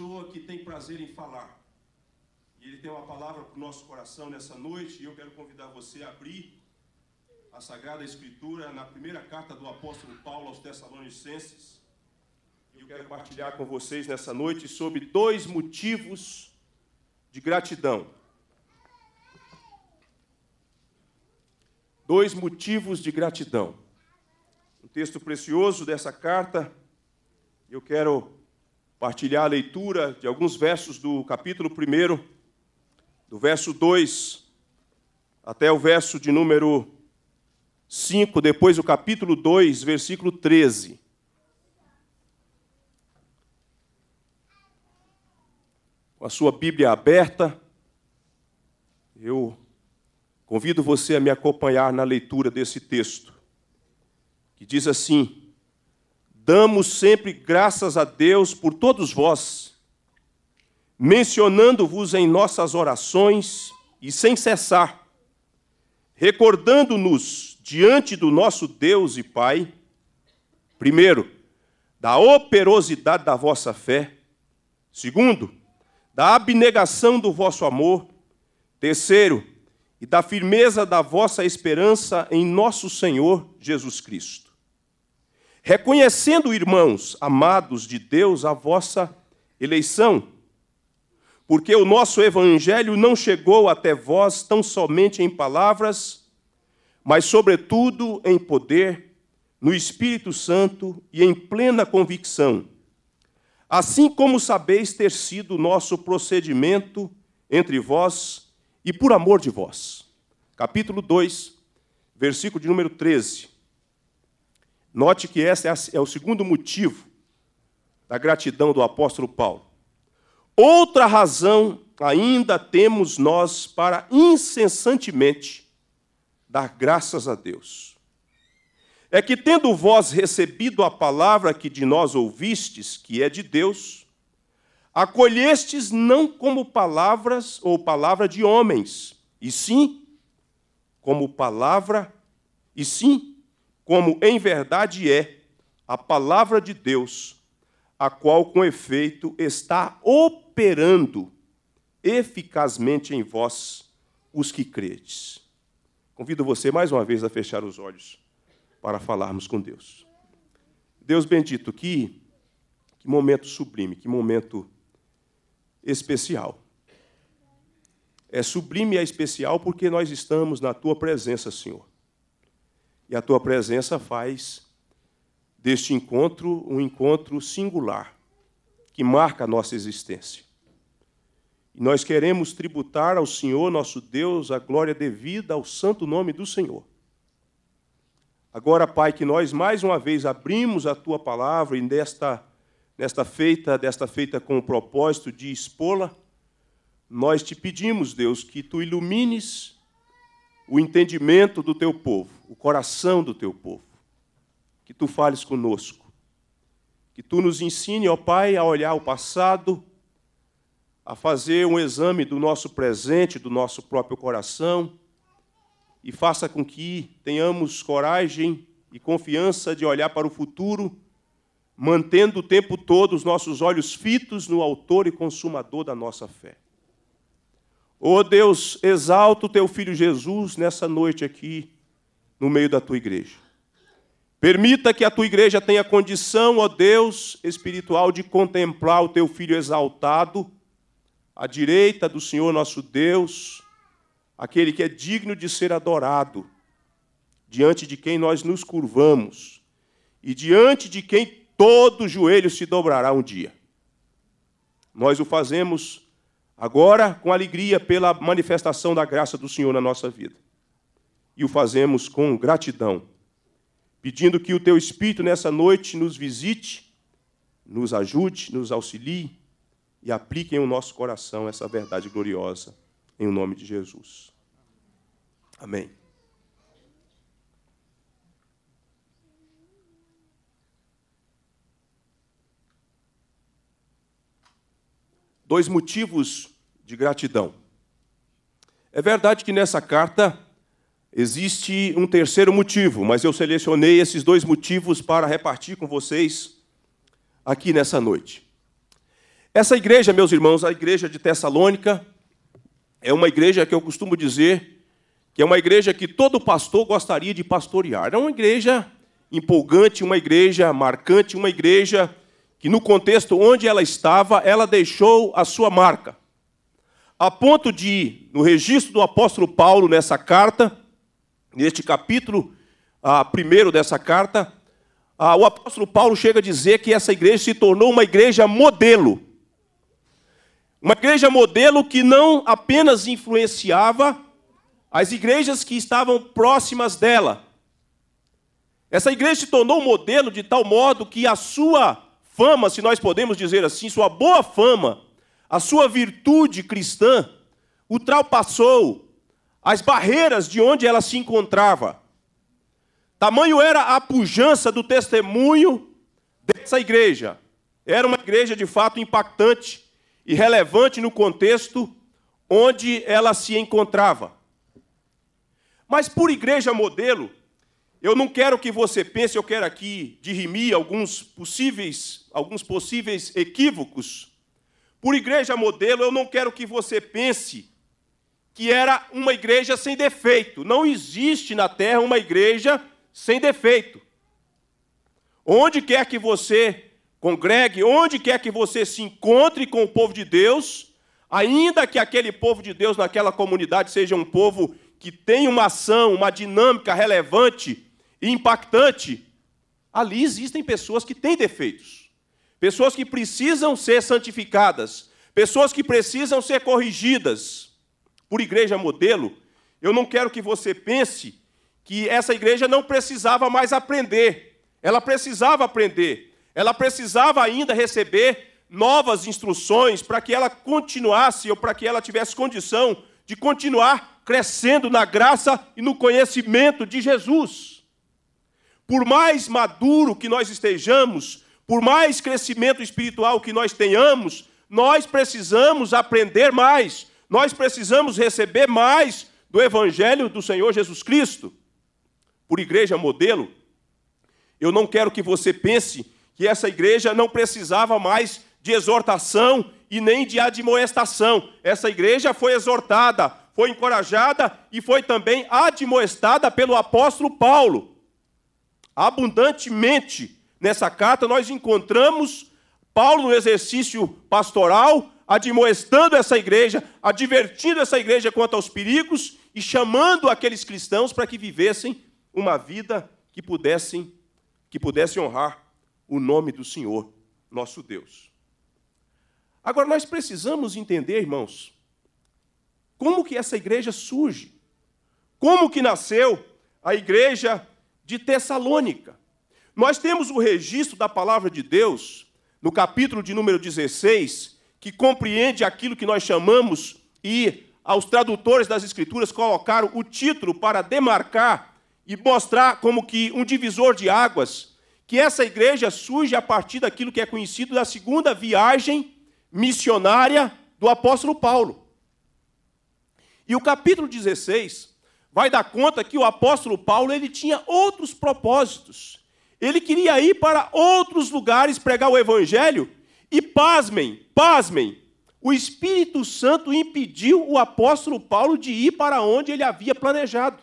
pessoa que tem prazer em falar. E ele tem uma palavra para o nosso coração nessa noite, e eu quero convidar você a abrir a Sagrada Escritura na primeira carta do apóstolo Paulo aos Tessalonicenses. E eu quero compartilhar com vocês nessa noite sobre dois motivos de gratidão. Dois motivos de gratidão. Um texto precioso dessa carta, eu quero partilhar a leitura de alguns versos do capítulo 1, do verso 2 até o verso de número 5, depois o capítulo 2, versículo 13. Com a sua Bíblia aberta, eu convido você a me acompanhar na leitura desse texto, que diz assim: damos sempre graças a Deus por todos vós, mencionando-vos em nossas orações e sem cessar, recordando-nos diante do nosso Deus e Pai, primeiro, da operosidade da vossa fé, segundo, da abnegação do vosso amor, terceiro, e da firmeza da vossa esperança em nosso Senhor Jesus Cristo. Reconhecendo, irmãos, amados de Deus, a vossa eleição, porque o nosso evangelho não chegou até vós tão somente em palavras, mas sobretudo em poder, no Espírito Santo e em plena convicção. Assim como sabeis ter sido nosso procedimento entre vós e por amor de vós. Capítulo 2, versículo de número 13. Note que esse é, é o segundo motivo da gratidão do apóstolo Paulo. Outra razão ainda temos nós para incessantemente dar graças a Deus. É que, tendo vós recebido a palavra que de nós ouvistes, que é de Deus, acolhestes não como palavras ou palavra de homens, e sim como palavra, e sim como em verdade é a palavra de Deus, a qual com efeito está operando eficazmente em vós os que credes. Convido você mais uma vez a fechar os olhos para falarmos com Deus. Deus bendito, que, que momento sublime, que momento especial. É sublime e é especial porque nós estamos na tua presença, Senhor. E a tua presença faz deste encontro um encontro singular, que marca a nossa existência. E nós queremos tributar ao Senhor, nosso Deus, a glória devida ao santo nome do Senhor. Agora, Pai, que nós mais uma vez abrimos a tua palavra e nesta, nesta feita, desta feita com o propósito de expô-la, nós te pedimos, Deus, que tu ilumines o entendimento do teu povo o coração do teu povo. Que tu fales conosco. Que tu nos ensine, ó Pai, a olhar o passado, a fazer um exame do nosso presente, do nosso próprio coração, e faça com que tenhamos coragem e confiança de olhar para o futuro, mantendo o tempo todo os nossos olhos fitos no Autor e Consumador da nossa fé. Ó oh Deus, exalta o teu filho Jesus nessa noite aqui no meio da tua igreja. Permita que a tua igreja tenha condição, ó Deus espiritual, de contemplar o teu filho exaltado, à direita do Senhor nosso Deus, aquele que é digno de ser adorado, diante de quem nós nos curvamos e diante de quem todo joelho se dobrará um dia. Nós o fazemos agora com alegria pela manifestação da graça do Senhor na nossa vida e o fazemos com gratidão, pedindo que o Teu Espírito nessa noite nos visite, nos ajude, nos auxilie e aplique em o nosso coração essa verdade gloriosa, em o nome de Jesus. Amém. Dois motivos de gratidão. É verdade que nessa carta Existe um terceiro motivo, mas eu selecionei esses dois motivos para repartir com vocês aqui nessa noite. Essa igreja, meus irmãos, a igreja de Tessalônica, é uma igreja que eu costumo dizer que é uma igreja que todo pastor gostaria de pastorear. É uma igreja empolgante, uma igreja marcante, uma igreja que, no contexto onde ela estava, ela deixou a sua marca. A ponto de, no registro do apóstolo Paulo nessa carta, neste capítulo ah, primeiro dessa carta, ah, o apóstolo Paulo chega a dizer que essa igreja se tornou uma igreja modelo. Uma igreja modelo que não apenas influenciava as igrejas que estavam próximas dela. Essa igreja se tornou um modelo de tal modo que a sua fama, se nós podemos dizer assim, sua boa fama, a sua virtude cristã, ultrapassou as barreiras de onde ela se encontrava. Tamanho era a pujança do testemunho dessa igreja. Era uma igreja de fato impactante e relevante no contexto onde ela se encontrava. Mas por igreja modelo, eu não quero que você pense, eu quero aqui dirimir alguns possíveis, alguns possíveis equívocos. Por igreja modelo, eu não quero que você pense que era uma igreja sem defeito. Não existe na terra uma igreja sem defeito. Onde quer que você congregue, onde quer que você se encontre com o povo de Deus, ainda que aquele povo de Deus naquela comunidade seja um povo que tem uma ação, uma dinâmica relevante e impactante, ali existem pessoas que têm defeitos, pessoas que precisam ser santificadas, pessoas que precisam ser corrigidas por igreja modelo, eu não quero que você pense que essa igreja não precisava mais aprender. Ela precisava aprender. Ela precisava ainda receber novas instruções para que ela continuasse ou para que ela tivesse condição de continuar crescendo na graça e no conhecimento de Jesus. Por mais maduro que nós estejamos, por mais crescimento espiritual que nós tenhamos, nós precisamos aprender mais, nós precisamos receber mais do Evangelho do Senhor Jesus Cristo. Por igreja modelo, eu não quero que você pense que essa igreja não precisava mais de exortação e nem de admoestação. Essa igreja foi exortada, foi encorajada e foi também admoestada pelo apóstolo Paulo. Abundantemente nessa carta nós encontramos Paulo no exercício pastoral, admoestando essa igreja, advertindo essa igreja quanto aos perigos e chamando aqueles cristãos para que vivessem uma vida que pudessem que pudesse honrar o nome do Senhor, nosso Deus. Agora nós precisamos entender, irmãos, como que essa igreja surge? Como que nasceu a igreja de Tessalônica? Nós temos o registro da palavra de Deus no capítulo de número 16, que compreende aquilo que nós chamamos, e aos tradutores das Escrituras colocaram o título para demarcar e mostrar como que um divisor de águas, que essa igreja surge a partir daquilo que é conhecido da segunda viagem missionária do apóstolo Paulo. E o capítulo 16 vai dar conta que o apóstolo Paulo ele tinha outros propósitos. Ele queria ir para outros lugares pregar o evangelho e pasmem, pasmem, o Espírito Santo impediu o apóstolo Paulo de ir para onde ele havia planejado.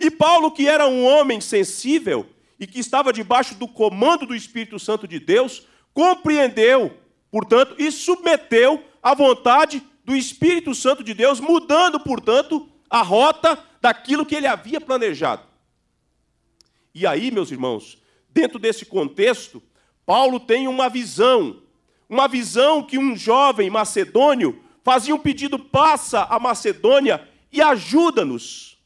E Paulo, que era um homem sensível e que estava debaixo do comando do Espírito Santo de Deus, compreendeu, portanto, e submeteu à vontade do Espírito Santo de Deus, mudando, portanto, a rota daquilo que ele havia planejado. E aí, meus irmãos, dentro desse contexto, Paulo tem uma visão, uma visão que um jovem macedônio fazia um pedido: passa a Macedônia e ajuda-nos.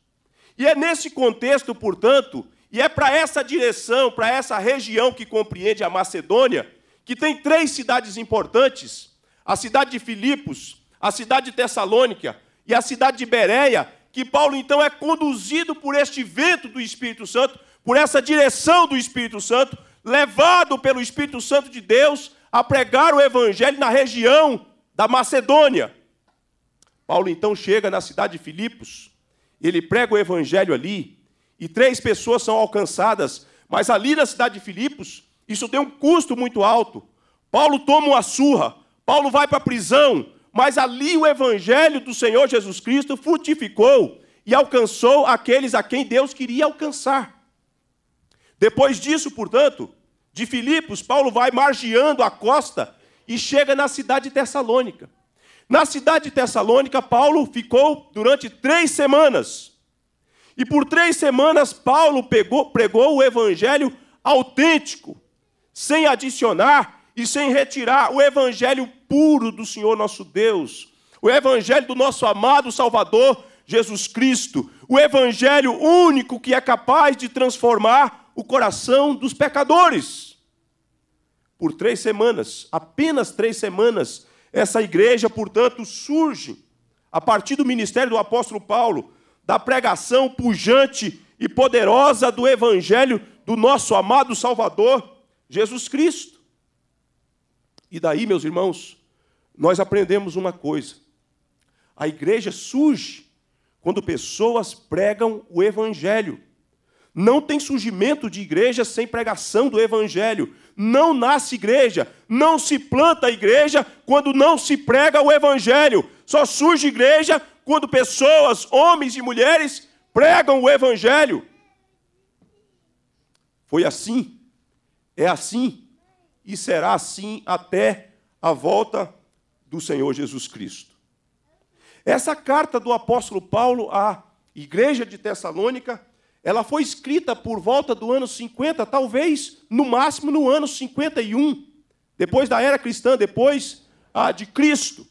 E é nesse contexto, portanto, e é para essa direção, para essa região que compreende a Macedônia, que tem três cidades importantes: a cidade de Filipos, a cidade de Tessalônica e a cidade de Bereia, que Paulo então é conduzido por este vento do Espírito Santo, por essa direção do Espírito Santo, levado pelo Espírito Santo de Deus a pregar o evangelho na região da Macedônia. Paulo então chega na cidade de Filipos, ele prega o evangelho ali, e três pessoas são alcançadas, mas ali na cidade de Filipos, isso tem um custo muito alto. Paulo toma uma surra, Paulo vai para a prisão, mas ali o evangelho do Senhor Jesus Cristo frutificou e alcançou aqueles a quem Deus queria alcançar. Depois disso, portanto, de Filipos, Paulo vai margeando a costa e chega na cidade de Tessalônica. Na cidade de Tessalônica, Paulo ficou durante três semanas. E por três semanas, Paulo pegou, pregou o evangelho autêntico, sem adicionar e sem retirar o evangelho puro do Senhor nosso Deus, o evangelho do nosso amado Salvador Jesus Cristo, o evangelho único que é capaz de transformar o coração dos pecadores. Por três semanas, apenas três semanas, essa igreja, portanto, surge a partir do ministério do apóstolo Paulo, da pregação pujante e poderosa do evangelho do nosso amado Salvador, Jesus Cristo. E daí, meus irmãos, nós aprendemos uma coisa: a igreja surge quando pessoas pregam o evangelho não tem surgimento de igreja sem pregação do evangelho. Não nasce igreja, não se planta igreja quando não se prega o evangelho. Só surge igreja quando pessoas, homens e mulheres, pregam o evangelho. Foi assim, é assim e será assim até a volta do Senhor Jesus Cristo. Essa carta do apóstolo Paulo à igreja de Tessalônica ela foi escrita por volta do ano 50, talvez no máximo no ano 51, depois da era cristã, depois ah, de Cristo.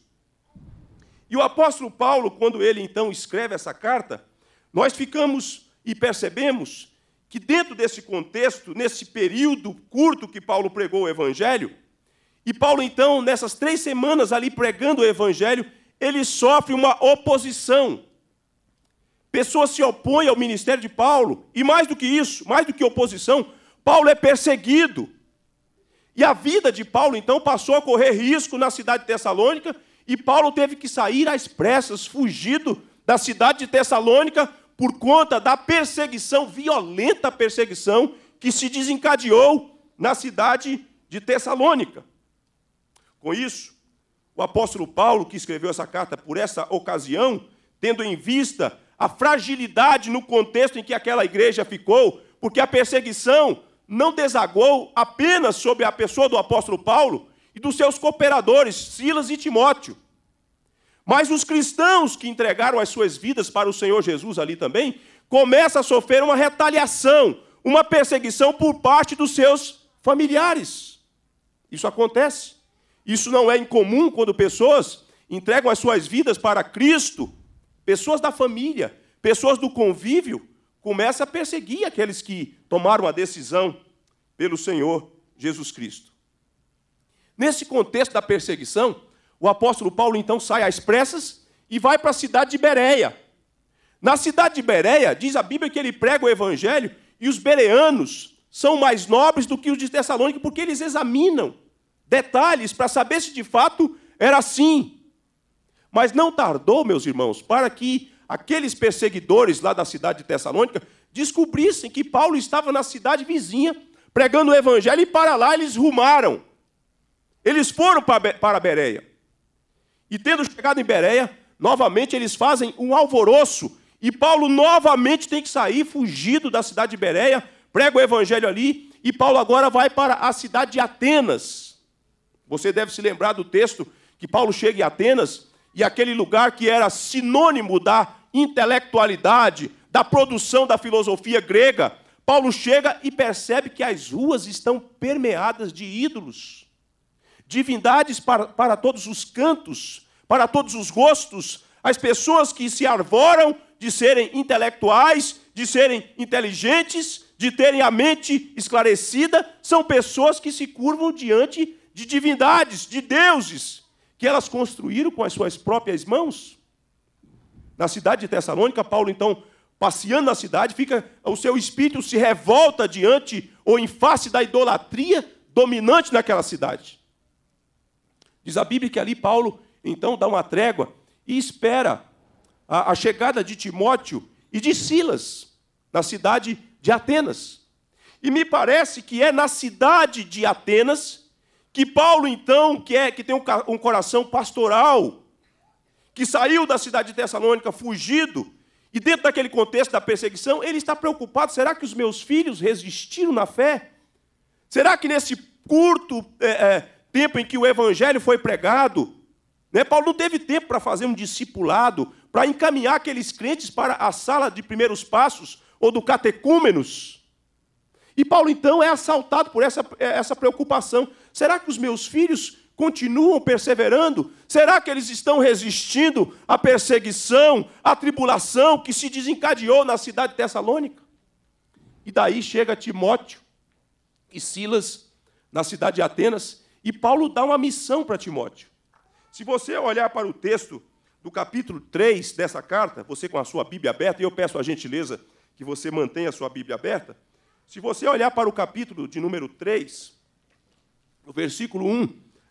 E o apóstolo Paulo, quando ele então escreve essa carta, nós ficamos e percebemos que dentro desse contexto, nesse período curto que Paulo pregou o evangelho, e Paulo então, nessas três semanas ali pregando o evangelho, ele sofre uma oposição Pessoas se opõem ao ministério de Paulo, e mais do que isso, mais do que oposição, Paulo é perseguido. E a vida de Paulo, então, passou a correr risco na cidade de Tessalônica, e Paulo teve que sair às pressas, fugido da cidade de Tessalônica, por conta da perseguição, violenta perseguição, que se desencadeou na cidade de Tessalônica. Com isso, o apóstolo Paulo, que escreveu essa carta por essa ocasião, tendo em vista a fragilidade no contexto em que aquela igreja ficou, porque a perseguição não desagou apenas sobre a pessoa do apóstolo Paulo e dos seus cooperadores, Silas e Timóteo. Mas os cristãos que entregaram as suas vidas para o Senhor Jesus ali também, começam a sofrer uma retaliação, uma perseguição por parte dos seus familiares. Isso acontece. Isso não é incomum quando pessoas entregam as suas vidas para Cristo pessoas da família, pessoas do convívio, começam a perseguir aqueles que tomaram a decisão pelo Senhor Jesus Cristo. Nesse contexto da perseguição, o apóstolo Paulo então sai às pressas e vai para a cidade de Bereia. Na cidade de Bereia, diz a Bíblia que ele prega o evangelho e os bereanos são mais nobres do que os de Tessalônica porque eles examinam detalhes para saber se de fato era assim. Mas não tardou, meus irmãos, para que aqueles perseguidores lá da cidade de Tessalônica descobrissem que Paulo estava na cidade vizinha pregando o evangelho e para lá eles rumaram. Eles foram para Bereia. E tendo chegado em Bereia, novamente eles fazem um alvoroço e Paulo novamente tem que sair fugido da cidade de Bereia, prega o evangelho ali e Paulo agora vai para a cidade de Atenas. Você deve se lembrar do texto que Paulo chega em Atenas e aquele lugar que era sinônimo da intelectualidade, da produção da filosofia grega, Paulo chega e percebe que as ruas estão permeadas de ídolos, divindades para, para todos os cantos, para todos os gostos, as pessoas que se arvoram de serem intelectuais, de serem inteligentes, de terem a mente esclarecida, são pessoas que se curvam diante de divindades, de deuses que elas construíram com as suas próprias mãos. Na cidade de Tessalônica, Paulo, então, passeando na cidade, fica o seu espírito se revolta diante ou em face da idolatria dominante naquela cidade. Diz a Bíblia que ali Paulo, então, dá uma trégua e espera a, a chegada de Timóteo e de Silas na cidade de Atenas. E me parece que é na cidade de Atenas que Paulo, então, que, é, que tem um coração pastoral, que saiu da cidade de Tessalônica fugido, e dentro daquele contexto da perseguição, ele está preocupado: será que os meus filhos resistiram na fé? Será que nesse curto é, é, tempo em que o evangelho foi pregado, né, Paulo não teve tempo para fazer um discipulado, para encaminhar aqueles crentes para a sala de primeiros passos ou do catecúmenos? E Paulo então é assaltado por essa, é, essa preocupação. Será que os meus filhos continuam perseverando? Será que eles estão resistindo à perseguição, à tribulação que se desencadeou na cidade de Tessalônica? E daí chega Timóteo e Silas na cidade de Atenas, e Paulo dá uma missão para Timóteo. Se você olhar para o texto do capítulo 3 dessa carta, você com a sua Bíblia aberta, e eu peço a gentileza que você mantenha a sua Bíblia aberta, se você olhar para o capítulo de número 3, do versículo 1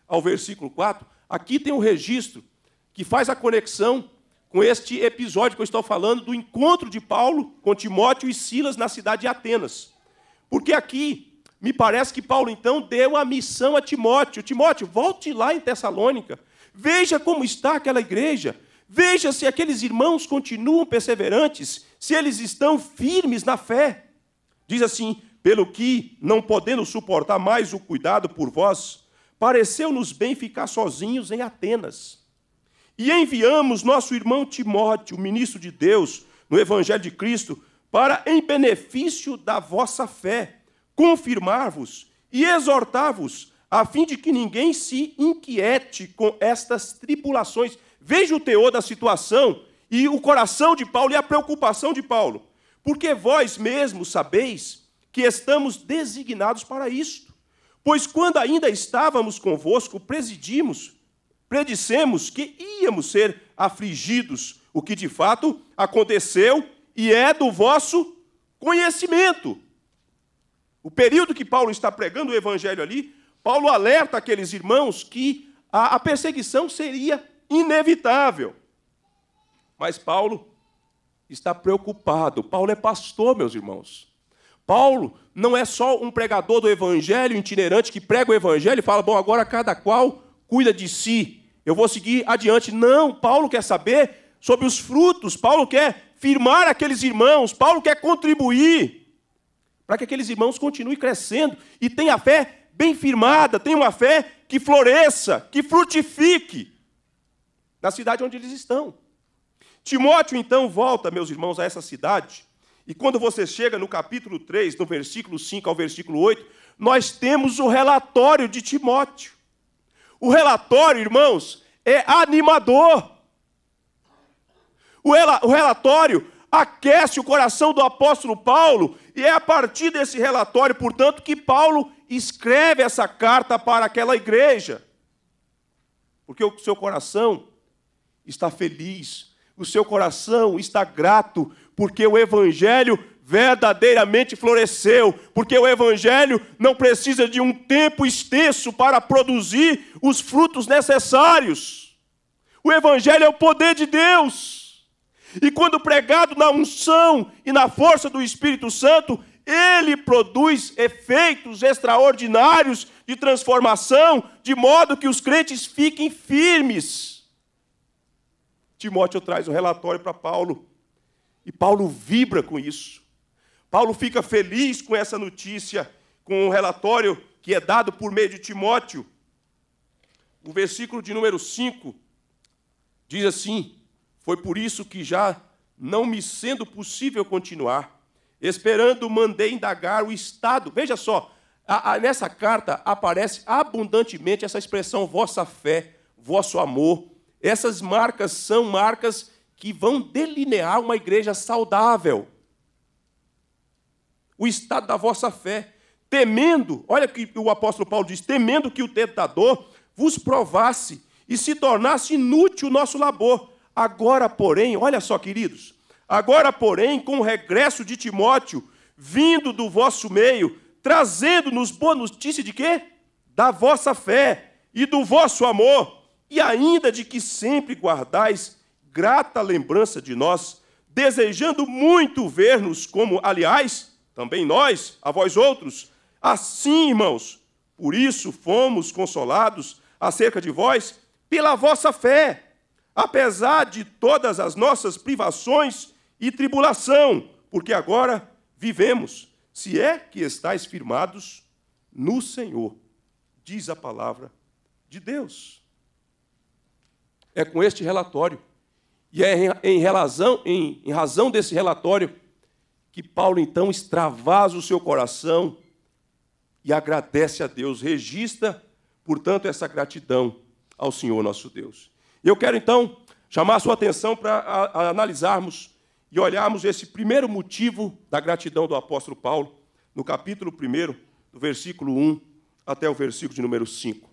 ao versículo 4, aqui tem um registro que faz a conexão com este episódio que eu estou falando do encontro de Paulo com Timóteo e Silas na cidade de Atenas. Porque aqui me parece que Paulo então deu a missão a Timóteo: Timóteo, volte lá em Tessalônica, veja como está aquela igreja, veja se aqueles irmãos continuam perseverantes, se eles estão firmes na fé. Diz assim: pelo que, não podendo suportar mais o cuidado por vós, pareceu-nos bem ficar sozinhos em Atenas. E enviamos nosso irmão Timóteo, ministro de Deus, no Evangelho de Cristo, para, em benefício da vossa fé, confirmar-vos e exortar-vos, a fim de que ninguém se inquiete com estas tribulações. Veja o teor da situação e o coração de Paulo e a preocupação de Paulo. Porque vós mesmos sabeis que estamos designados para isto. Pois quando ainda estávamos convosco, presidimos, predissemos que íamos ser afligidos, o que de fato aconteceu e é do vosso conhecimento. O período que Paulo está pregando o evangelho ali, Paulo alerta aqueles irmãos que a, perseguição seria inevitável. Mas Paulo está preocupado. Paulo é pastor, meus irmãos. Paulo não é só um pregador do evangelho itinerante que prega o evangelho e fala, bom, agora cada qual cuida de si, eu vou seguir adiante. Não, Paulo quer saber sobre os frutos, Paulo quer firmar aqueles irmãos, Paulo quer contribuir para que aqueles irmãos continuem crescendo e tenha fé bem firmada, tenha uma fé que floresça, que frutifique na cidade onde eles estão. Timóteo então volta, meus irmãos, a essa cidade e quando você chega no capítulo 3, do versículo 5 ao versículo 8, nós temos o relatório de Timóteo. O relatório, irmãos, é animador. O, rel o relatório aquece o coração do apóstolo Paulo, e é a partir desse relatório, portanto, que Paulo escreve essa carta para aquela igreja. Porque o seu coração está feliz, o seu coração está grato, porque o Evangelho verdadeiramente floresceu, porque o Evangelho não precisa de um tempo extenso para produzir os frutos necessários. O Evangelho é o poder de Deus. E quando pregado na unção e na força do Espírito Santo, ele produz efeitos extraordinários de transformação, de modo que os crentes fiquem firmes. Timóteo traz o um relatório para Paulo e Paulo vibra com isso. Paulo fica feliz com essa notícia, com o relatório que é dado por meio de Timóteo. O versículo de número 5 diz assim: Foi por isso que já não me sendo possível continuar, esperando mandei indagar o estado. Veja só, a, a, nessa carta aparece abundantemente essa expressão vossa fé, vosso amor. Essas marcas são marcas que vão delinear uma igreja saudável. O estado da vossa fé, temendo, olha que o apóstolo Paulo diz, temendo que o tentador vos provasse e se tornasse inútil o nosso labor. Agora, porém, olha só, queridos, agora, porém, com o regresso de Timóteo, vindo do vosso meio, trazendo-nos boa notícia de quê? Da vossa fé e do vosso amor, e ainda de que sempre guardais grata lembrança de nós, desejando muito ver-nos como, aliás, também nós, a vós outros. Assim, irmãos, por isso fomos consolados acerca de vós pela vossa fé, apesar de todas as nossas privações e tribulação, porque agora vivemos, se é que estáis firmados no Senhor, diz a palavra de Deus. É com este relatório e é em, razão, em, em razão desse relatório que Paulo então extravasa o seu coração e agradece a Deus, registra, portanto, essa gratidão ao Senhor nosso Deus. Eu quero então chamar a sua atenção para analisarmos e olharmos esse primeiro motivo da gratidão do apóstolo Paulo, no capítulo 1, do versículo 1 até o versículo de número 5.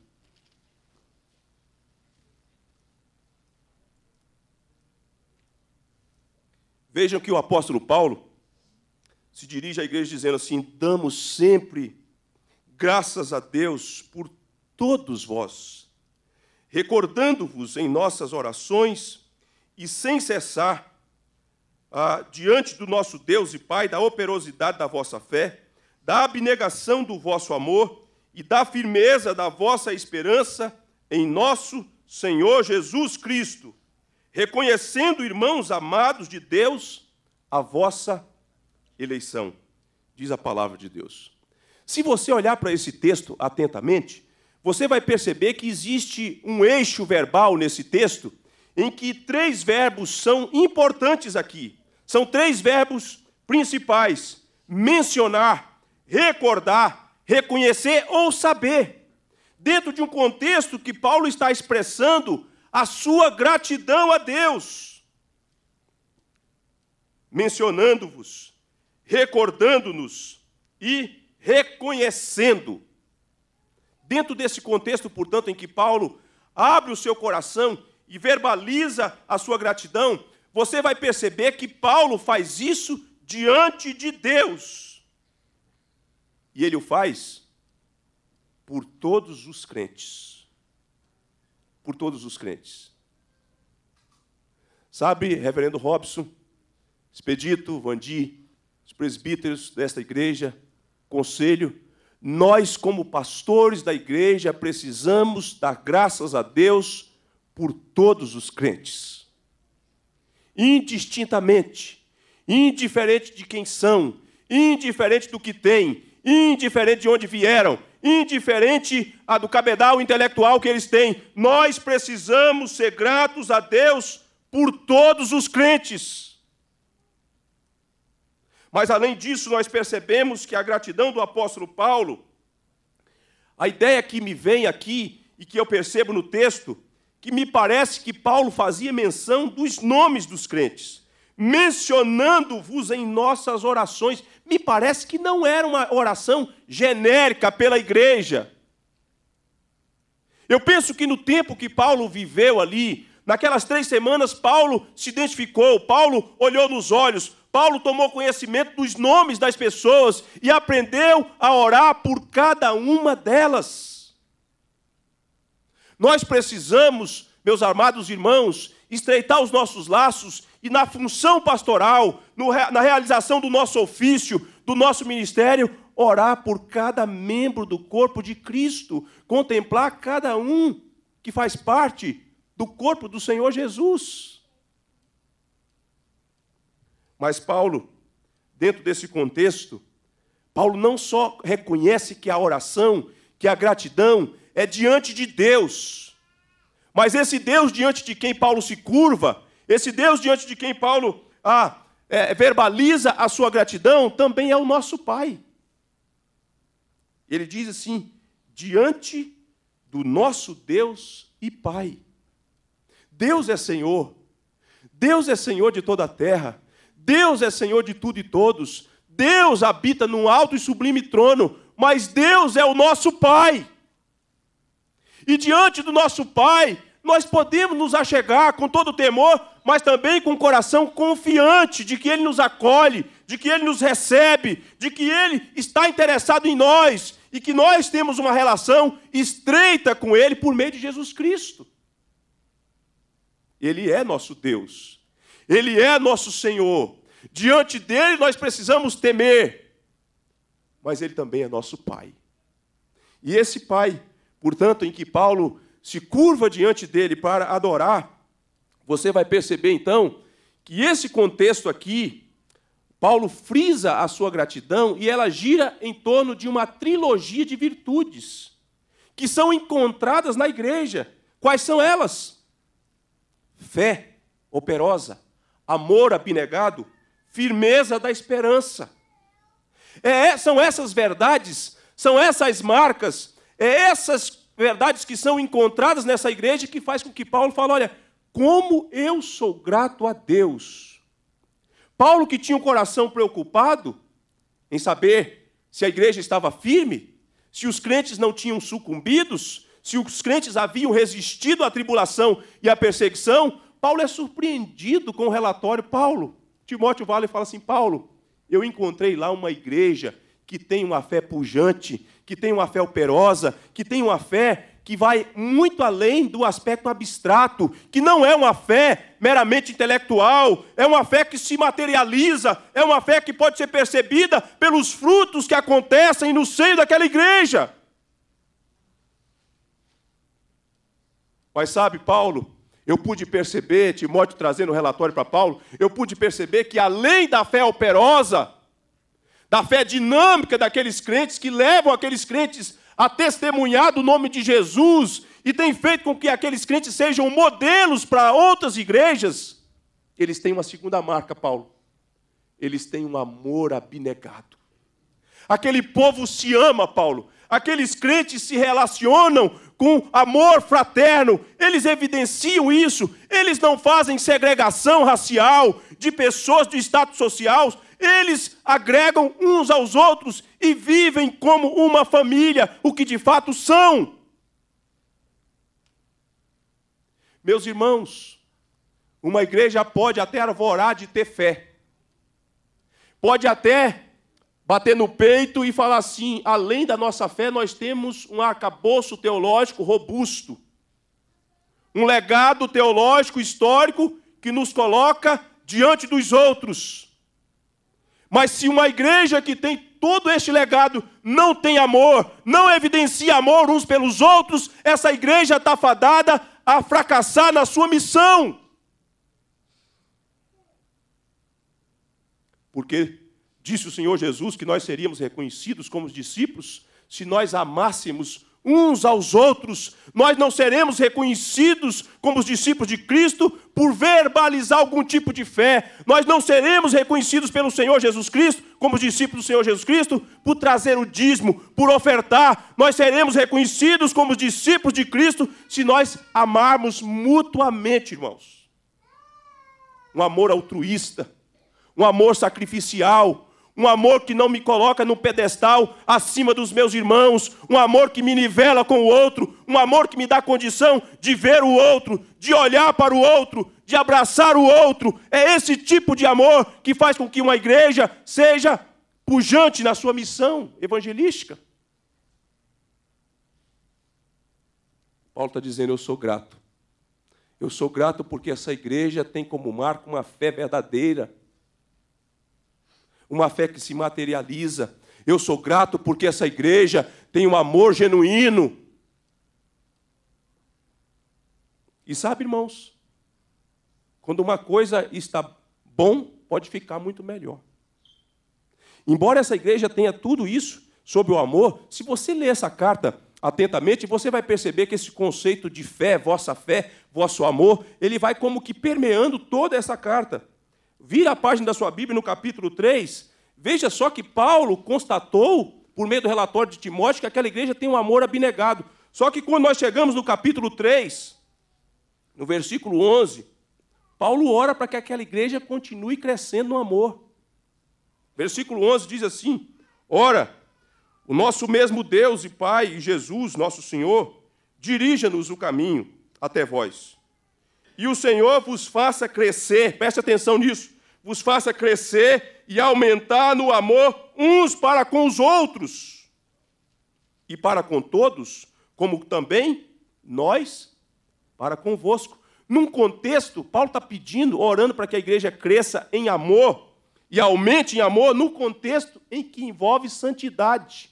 Vejam que o apóstolo Paulo se dirige à igreja dizendo assim: damos sempre graças a Deus por todos vós, recordando-vos em nossas orações e sem cessar ah, diante do nosso Deus e Pai da operosidade da vossa fé, da abnegação do vosso amor e da firmeza da vossa esperança em nosso Senhor Jesus Cristo reconhecendo, irmãos amados de Deus, a vossa eleição, diz a palavra de Deus. Se você olhar para esse texto atentamente, você vai perceber que existe um eixo verbal nesse texto em que três verbos são importantes aqui. São três verbos principais: mencionar, recordar, reconhecer ou saber. Dentro de um contexto que Paulo está expressando a sua gratidão a Deus, mencionando-vos, recordando-nos e reconhecendo. Dentro desse contexto, portanto, em que Paulo abre o seu coração e verbaliza a sua gratidão, você vai perceber que Paulo faz isso diante de Deus. E ele o faz por todos os crentes por todos os crentes. Sabe, reverendo Robson, Expedito, Vandi, os presbíteros desta igreja, conselho, nós, como pastores da igreja, precisamos dar graças a Deus por todos os crentes, indistintamente, indiferente de quem são, indiferente do que têm, indiferente de onde vieram, indiferente à do cabedal intelectual que eles têm. Nós precisamos ser gratos a Deus por todos os crentes. Mas, além disso, nós percebemos que a gratidão do apóstolo Paulo, a ideia que me vem aqui e que eu percebo no texto, que me parece que Paulo fazia menção dos nomes dos crentes mencionando-vos em nossas orações me parece que não era uma oração genérica pela igreja. Eu penso que no tempo que Paulo viveu ali, naquelas três semanas, Paulo se identificou, Paulo olhou nos olhos, Paulo tomou conhecimento dos nomes das pessoas e aprendeu a orar por cada uma delas. Nós precisamos, meus amados irmãos, estreitar os nossos laços e na função pastoral, no, na realização do nosso ofício, do nosso ministério, orar por cada membro do corpo de Cristo, contemplar cada um que faz parte do corpo do Senhor Jesus. Mas Paulo, dentro desse contexto, Paulo não só reconhece que a oração, que a gratidão é diante de Deus, mas esse Deus diante de quem Paulo se curva, esse Deus diante de quem Paulo ah, é, verbaliza a sua gratidão, também é o nosso Pai. Ele diz assim: diante do nosso Deus e Pai. Deus é Senhor. Deus é Senhor de toda a terra. Deus é Senhor de tudo e todos. Deus habita num alto e sublime trono, mas Deus é o nosso Pai. E diante do nosso Pai, nós podemos nos achegar com todo o temor, mas também com o coração confiante de que Ele nos acolhe, de que Ele nos recebe, de que Ele está interessado em nós e que nós temos uma relação estreita com Ele por meio de Jesus Cristo. Ele é nosso Deus, Ele é nosso Senhor. Diante dele nós precisamos temer, mas Ele também é nosso Pai. E esse Pai portanto, em que Paulo se curva diante dele para adorar, você vai perceber então que esse contexto aqui, Paulo frisa a sua gratidão e ela gira em torno de uma trilogia de virtudes que são encontradas na igreja. Quais são elas? Fé operosa, amor abnegado, firmeza da esperança. É, são essas verdades, são essas marcas é essas verdades que são encontradas nessa igreja que faz com que Paulo fale, olha, como eu sou grato a Deus. Paulo que tinha um coração preocupado em saber se a igreja estava firme, se os crentes não tinham sucumbidos, se os crentes haviam resistido à tribulação e à perseguição, Paulo é surpreendido com o relatório. Paulo, Timóteo Vale fala assim: Paulo, eu encontrei lá uma igreja que tem uma fé pujante, que tem uma fé operosa, que tem uma fé que vai muito além do aspecto abstrato, que não é uma fé meramente intelectual, é uma fé que se materializa, é uma fé que pode ser percebida pelos frutos que acontecem no seio daquela igreja. Mas sabe, Paulo, eu pude perceber, Timóteo trazendo o um relatório para Paulo, eu pude perceber que além da fé operosa, da fé dinâmica daqueles crentes que levam aqueles crentes a testemunhar do nome de Jesus e tem feito com que aqueles crentes sejam modelos para outras igrejas, eles têm uma segunda marca, Paulo. Eles têm um amor abnegado. Aquele povo se ama, Paulo. Aqueles crentes se relacionam com amor fraterno. Eles evidenciam isso. Eles não fazem segregação racial de pessoas de status social. Eles agregam uns aos outros e vivem como uma família, o que de fato são. Meus irmãos, uma igreja pode até arvorar de ter fé, pode até bater no peito e falar assim: além da nossa fé, nós temos um arcabouço teológico robusto, um legado teológico histórico que nos coloca diante dos outros. Mas se uma igreja que tem todo este legado não tem amor, não evidencia amor uns pelos outros, essa igreja está fadada a fracassar na sua missão. Porque disse o Senhor Jesus que nós seríamos reconhecidos como discípulos se nós amássemos uns aos outros, nós não seremos reconhecidos como os discípulos de Cristo por verbalizar algum tipo de fé. Nós não seremos reconhecidos pelo Senhor Jesus Cristo como os discípulos do Senhor Jesus Cristo por trazer o dízimo, por ofertar. Nós seremos reconhecidos como os discípulos de Cristo se nós amarmos mutuamente, irmãos. Um amor altruísta, um amor sacrificial, um amor que não me coloca no pedestal acima dos meus irmãos, um amor que me nivela com o outro, um amor que me dá condição de ver o outro, de olhar para o outro, de abraçar o outro. É esse tipo de amor que faz com que uma igreja seja pujante na sua missão evangelística. Paulo está dizendo: Eu sou grato. Eu sou grato porque essa igreja tem como marco uma fé verdadeira uma fé que se materializa. Eu sou grato porque essa igreja tem um amor genuíno. E sabe, irmãos, quando uma coisa está bom, pode ficar muito melhor. Embora essa igreja tenha tudo isso sobre o amor, se você ler essa carta atentamente, você vai perceber que esse conceito de fé, vossa fé, vosso amor, ele vai como que permeando toda essa carta vira a página da sua Bíblia no capítulo 3, veja só que Paulo constatou, por meio do relatório de Timóteo, que aquela igreja tem um amor abnegado. Só que quando nós chegamos no capítulo 3, no versículo 11, Paulo ora para que aquela igreja continue crescendo no amor. Versículo 11 diz assim: Ora, o nosso mesmo Deus e Pai e Jesus, nosso Senhor, dirija-nos o caminho até vós e o Senhor vos faça crescer, preste atenção nisso, vos faça crescer e aumentar no amor uns para com os outros e para com todos, como também nós para convosco. Num contexto, Paulo está pedindo, orando para que a igreja cresça em amor e aumente em amor, no contexto em que envolve santidade,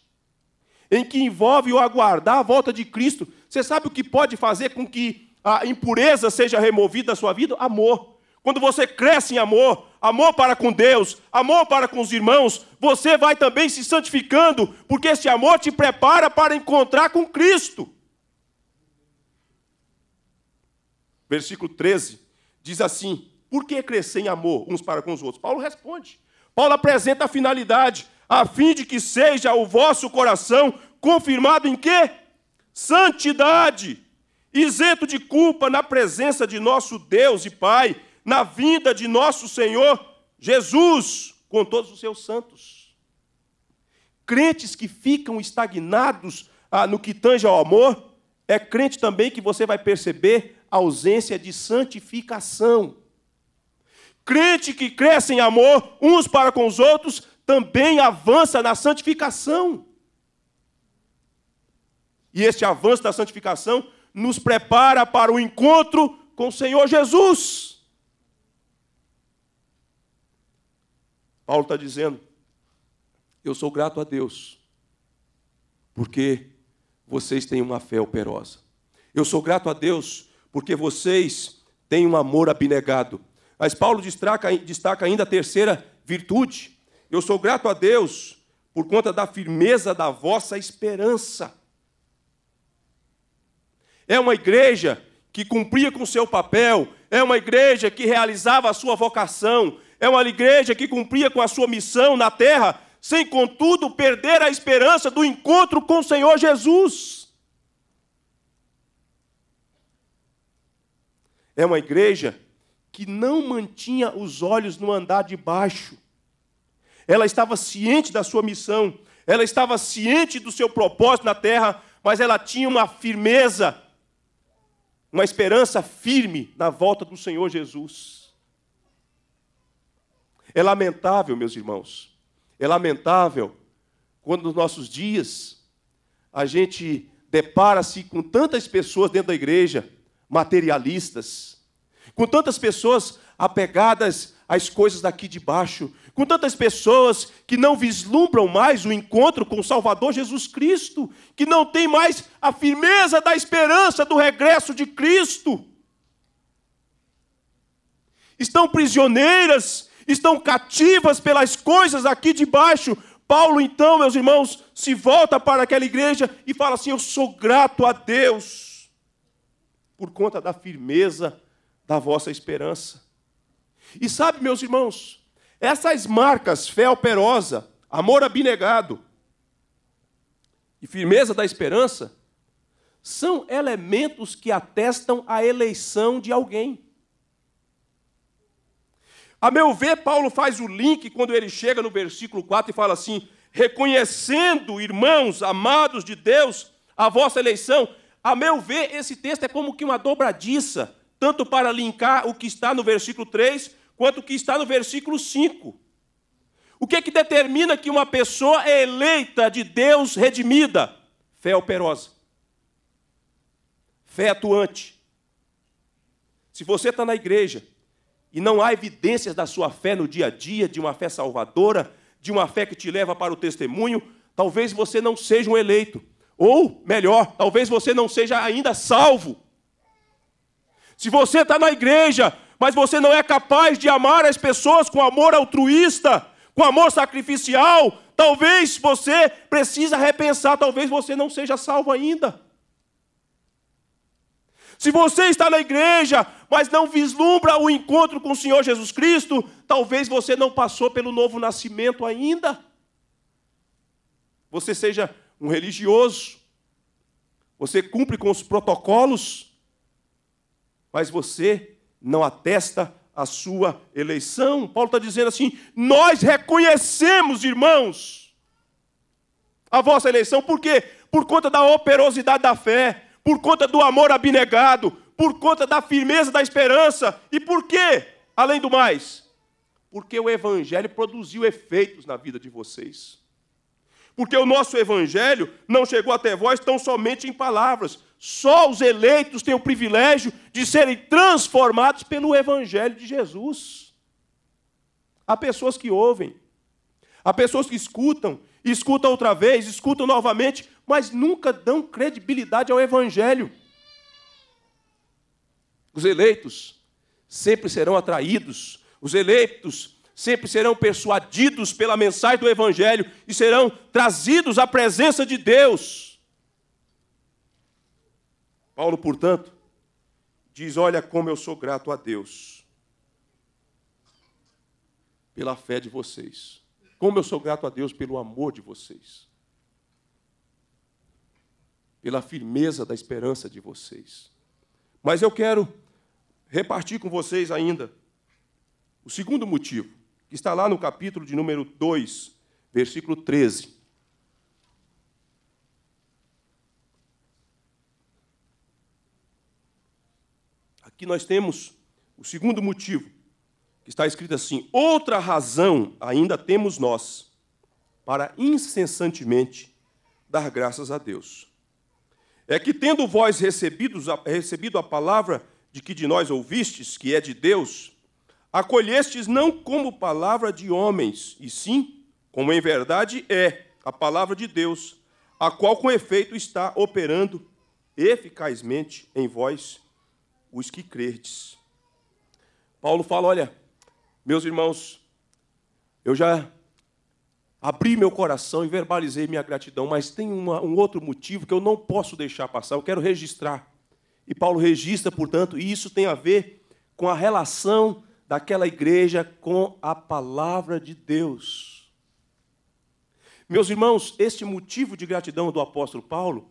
em que envolve o aguardar a volta de Cristo. Você sabe o que pode fazer com que a impureza seja removida da sua vida? Amor. Quando você cresce em amor, amor para com Deus, amor para com os irmãos, você vai também se santificando, porque esse amor te prepara para encontrar com Cristo. Versículo 13 diz assim: Por que crescer em amor uns para com os outros? Paulo responde. Paulo apresenta a finalidade, a fim de que seja o vosso coração confirmado em quê? Santidade isento de culpa na presença de nosso Deus e Pai, na vinda de nosso Senhor Jesus com todos os seus santos. Crentes que ficam estagnados ah, no que tange ao amor, é crente também que você vai perceber a ausência de santificação. Crente que cresce em amor uns para com os outros, também avança na santificação. E este avanço da santificação nos prepara para o encontro com o Senhor Jesus. Paulo está dizendo: Eu sou grato a Deus, porque vocês têm uma fé operosa. Eu sou grato a Deus, porque vocês têm um amor abnegado. Mas Paulo destaca, destaca ainda a terceira virtude. Eu sou grato a Deus por conta da firmeza da vossa esperança é uma igreja que cumpria com seu papel, é uma igreja que realizava a sua vocação, é uma igreja que cumpria com a sua missão na terra, sem contudo perder a esperança do encontro com o Senhor Jesus. É uma igreja que não mantinha os olhos no andar de baixo. Ela estava ciente da sua missão, ela estava ciente do seu propósito na terra, mas ela tinha uma firmeza uma esperança firme na volta do Senhor Jesus. É lamentável, meus irmãos, é lamentável quando nos nossos dias a gente depara-se com tantas pessoas dentro da igreja materialistas, com tantas pessoas apegadas as coisas daqui de baixo, com tantas pessoas que não vislumbram mais o encontro com o Salvador Jesus Cristo, que não tem mais a firmeza da esperança do regresso de Cristo. Estão prisioneiras, estão cativas pelas coisas aqui de baixo. Paulo, então, meus irmãos, se volta para aquela igreja e fala assim: Eu sou grato a Deus por conta da firmeza da vossa esperança. E sabe, meus irmãos, essas marcas, fé operosa, amor abnegado e firmeza da esperança, são elementos que atestam a eleição de alguém. A meu ver, Paulo faz o link quando ele chega no versículo 4 e fala assim: reconhecendo, irmãos amados de Deus, a vossa eleição. A meu ver, esse texto é como que uma dobradiça, tanto para linkar o que está no versículo 3 quanto que está no versículo 5. O que é que determina que uma pessoa é eleita de Deus, redimida? Fé operosa. Fé atuante. Se você está na igreja e não há evidências da sua fé no dia a dia, de uma fé salvadora, de uma fé que te leva para o testemunho, talvez você não seja um eleito. Ou, melhor, talvez você não seja ainda salvo. Se você está na igreja mas você não é capaz de amar as pessoas com amor altruísta, com amor sacrificial, talvez você precisa repensar, talvez você não seja salvo ainda. Se você está na igreja, mas não vislumbra o encontro com o Senhor Jesus Cristo, talvez você não passou pelo novo nascimento ainda. Você seja um religioso, você cumpre com os protocolos, mas você não atesta a sua eleição. Paulo está dizendo assim: nós reconhecemos, irmãos, a vossa eleição, por quê? Por conta da operosidade da fé, por conta do amor abnegado, por conta da firmeza da esperança. E por quê? Além do mais, porque o Evangelho produziu efeitos na vida de vocês. Porque o nosso Evangelho não chegou até vós tão somente em palavras, só os eleitos têm o privilégio de serem transformados pelo Evangelho de Jesus. Há pessoas que ouvem, há pessoas que escutam, escutam outra vez, escutam novamente, mas nunca dão credibilidade ao Evangelho. Os eleitos sempre serão atraídos, os eleitos sempre serão persuadidos pela mensagem do Evangelho e serão trazidos à presença de Deus. Paulo, portanto, diz: Olha como eu sou grato a Deus pela fé de vocês. Como eu sou grato a Deus pelo amor de vocês. Pela firmeza da esperança de vocês. Mas eu quero repartir com vocês ainda o segundo motivo, que está lá no capítulo de número 2, versículo 13. que nós temos o segundo motivo, que está escrito assim: outra razão ainda temos nós para incessantemente dar graças a Deus. É que, tendo vós recebidos, recebido a palavra de que de nós ouvistes, que é de Deus, acolhestes não como palavra de homens, e sim como em verdade é a palavra de Deus, a qual com efeito está operando eficazmente em vós os que crerdes. Paulo fala: Olha, meus irmãos, eu já abri meu coração e verbalizei minha gratidão, mas tem uma, um outro motivo que eu não posso deixar passar, eu quero registrar. E Paulo registra, portanto, e isso tem a ver com a relação daquela igreja com a palavra de Deus. Meus irmãos, este motivo de gratidão do apóstolo Paulo,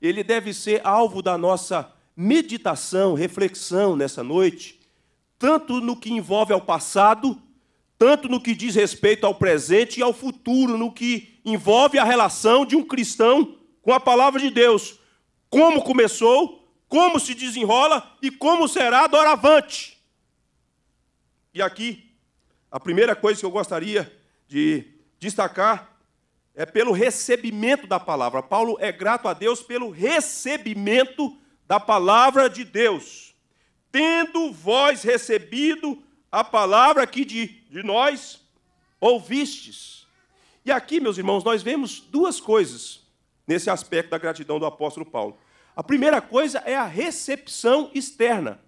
ele deve ser alvo da nossa meditação, reflexão nessa noite, tanto no que envolve ao passado, tanto no que diz respeito ao presente e ao futuro, no que envolve a relação de um cristão com a palavra de Deus. Como começou, como se desenrola e como será doravante. E aqui, a primeira coisa que eu gostaria de destacar é pelo recebimento da palavra. Paulo é grato a Deus pelo recebimento da palavra de Deus, tendo vós recebido a palavra que de, de nós ouvistes. E aqui, meus irmãos, nós vemos duas coisas nesse aspecto da gratidão do apóstolo Paulo. A primeira coisa é a recepção externa.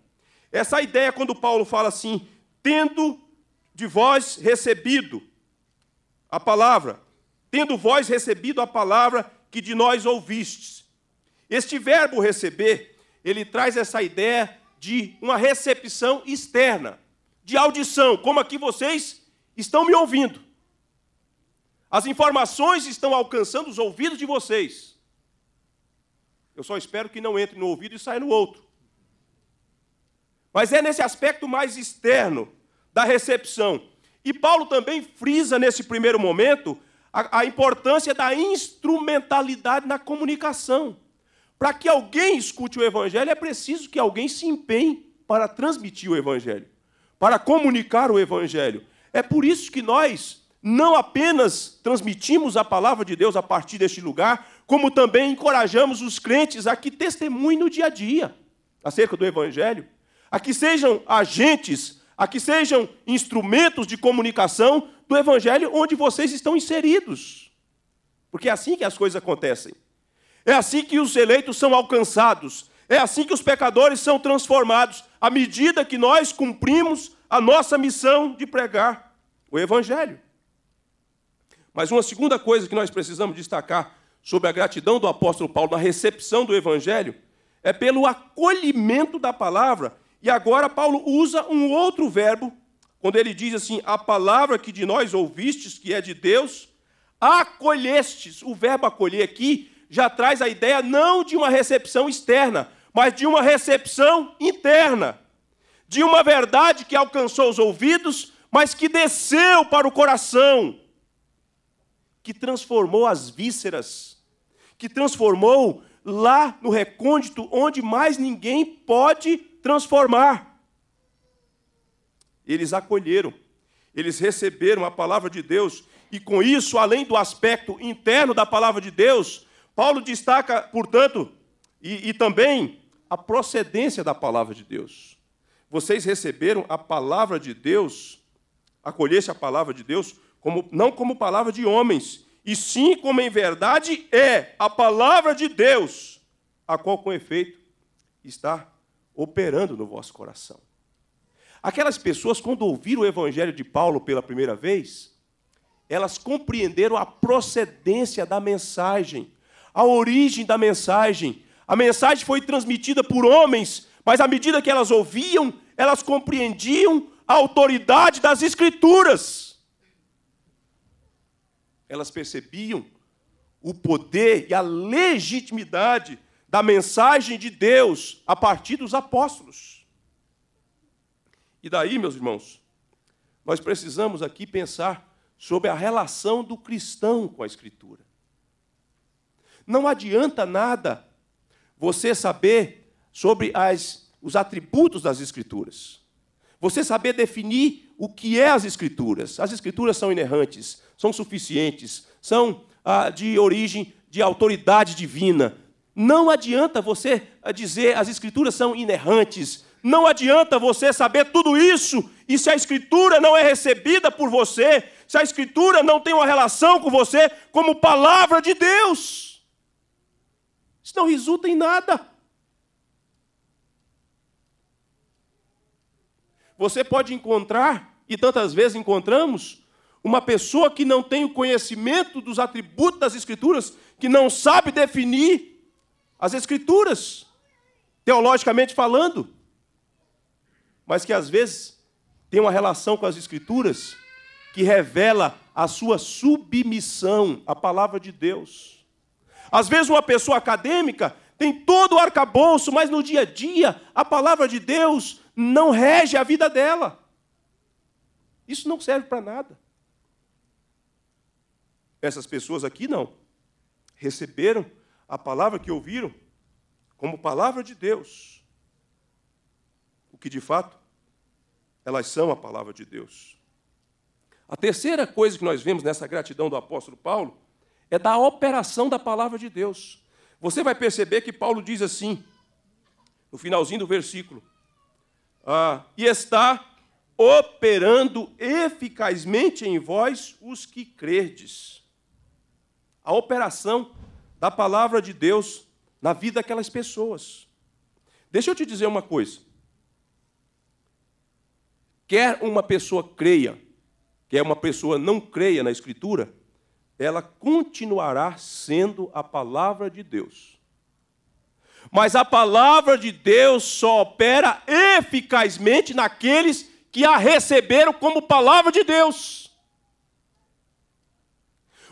Essa ideia quando Paulo fala assim, tendo de vós recebido a palavra, tendo vós recebido a palavra que de nós ouvistes. Este verbo receber ele traz essa ideia de uma recepção externa, de audição, como aqui vocês estão me ouvindo. As informações estão alcançando os ouvidos de vocês. Eu só espero que não entre no ouvido e saia no outro. Mas é nesse aspecto mais externo da recepção. E Paulo também frisa nesse primeiro momento a, a importância da instrumentalidade na comunicação. Para que alguém escute o Evangelho, é preciso que alguém se empenhe para transmitir o Evangelho, para comunicar o Evangelho. É por isso que nós não apenas transmitimos a palavra de Deus a partir deste lugar, como também encorajamos os crentes a que testemunhem no dia a dia acerca do Evangelho, a que sejam agentes, a que sejam instrumentos de comunicação do Evangelho onde vocês estão inseridos. Porque é assim que as coisas acontecem. É assim que os eleitos são alcançados. É assim que os pecadores são transformados, à medida que nós cumprimos a nossa missão de pregar o Evangelho. Mas uma segunda coisa que nós precisamos destacar sobre a gratidão do apóstolo Paulo na recepção do Evangelho é pelo acolhimento da palavra. E agora Paulo usa um outro verbo, quando ele diz assim: A palavra que de nós ouvistes, que é de Deus, acolhestes. O verbo acolher aqui já traz a ideia não de uma recepção externa, mas de uma recepção interna, de uma verdade que alcançou os ouvidos, mas que desceu para o coração, que transformou as vísceras, que transformou lá no recôndito onde mais ninguém pode transformar. Eles acolheram, eles receberam a palavra de Deus, e com isso, além do aspecto interno da palavra de Deus, Paulo destaca, portanto, e, e também a procedência da palavra de Deus. Vocês receberam a palavra de Deus, acolhesse a palavra de Deus, como, não como palavra de homens, e sim como em verdade é a palavra de Deus, a qual com efeito está operando no vosso coração. Aquelas pessoas, quando ouviram o evangelho de Paulo pela primeira vez, elas compreenderam a procedência da mensagem, a origem da mensagem. A mensagem foi transmitida por homens, mas à medida que elas ouviam, elas compreendiam a autoridade das Escrituras. Elas percebiam o poder e a legitimidade da mensagem de Deus a partir dos apóstolos. E daí, meus irmãos, nós precisamos aqui pensar sobre a relação do cristão com a Escritura. Não adianta nada você saber sobre as, os atributos das Escrituras. Você saber definir o que é as Escrituras. As Escrituras são inerrantes, são suficientes, são ah, de origem de autoridade divina. Não adianta você ah, dizer as Escrituras são inerrantes. Não adianta você saber tudo isso e se a Escritura não é recebida por você, se a Escritura não tem uma relação com você como palavra de Deus. Isso não resulta em nada. Você pode encontrar, e tantas vezes encontramos, uma pessoa que não tem o conhecimento dos atributos das Escrituras, que não sabe definir as Escrituras, teologicamente falando, mas que às vezes tem uma relação com as Escrituras que revela a sua submissão à palavra de Deus. Às vezes, uma pessoa acadêmica tem todo o arcabouço, mas no dia a dia, a palavra de Deus não rege a vida dela. Isso não serve para nada. Essas pessoas aqui não. Receberam a palavra que ouviram como palavra de Deus. O que de fato elas são a palavra de Deus. A terceira coisa que nós vemos nessa gratidão do apóstolo Paulo é da operação da palavra de Deus. Você vai perceber que Paulo diz assim, no finalzinho do versículo: ah, e está operando eficazmente em vós os que credes. A operação da palavra de Deus na vida daquelas pessoas. Deixa eu te dizer uma coisa. Quer uma pessoa creia, quer uma pessoa não creia na Escritura, ela continuará sendo a palavra de Deus. Mas a palavra de Deus só opera eficazmente naqueles que a receberam como palavra de Deus.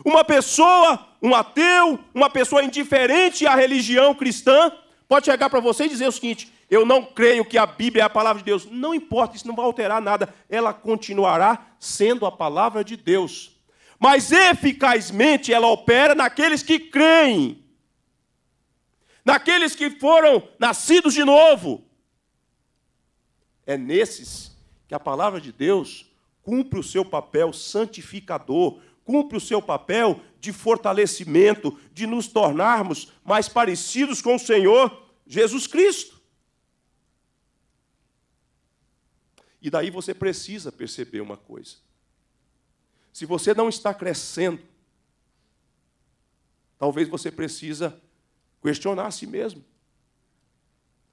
Uma pessoa, um ateu, uma pessoa indiferente à religião cristã, pode chegar para você e dizer o seguinte: eu não creio que a Bíblia é a palavra de Deus. Não importa, isso não vai alterar nada. Ela continuará sendo a palavra de Deus mas eficazmente ela opera naqueles que creem, naqueles que foram nascidos de novo. É nesses que a palavra de Deus cumpre o seu papel santificador, cumpre o seu papel de fortalecimento, de nos tornarmos mais parecidos com o Senhor Jesus Cristo. E daí você precisa perceber uma coisa. Se você não está crescendo, talvez você precisa questionar a si mesmo.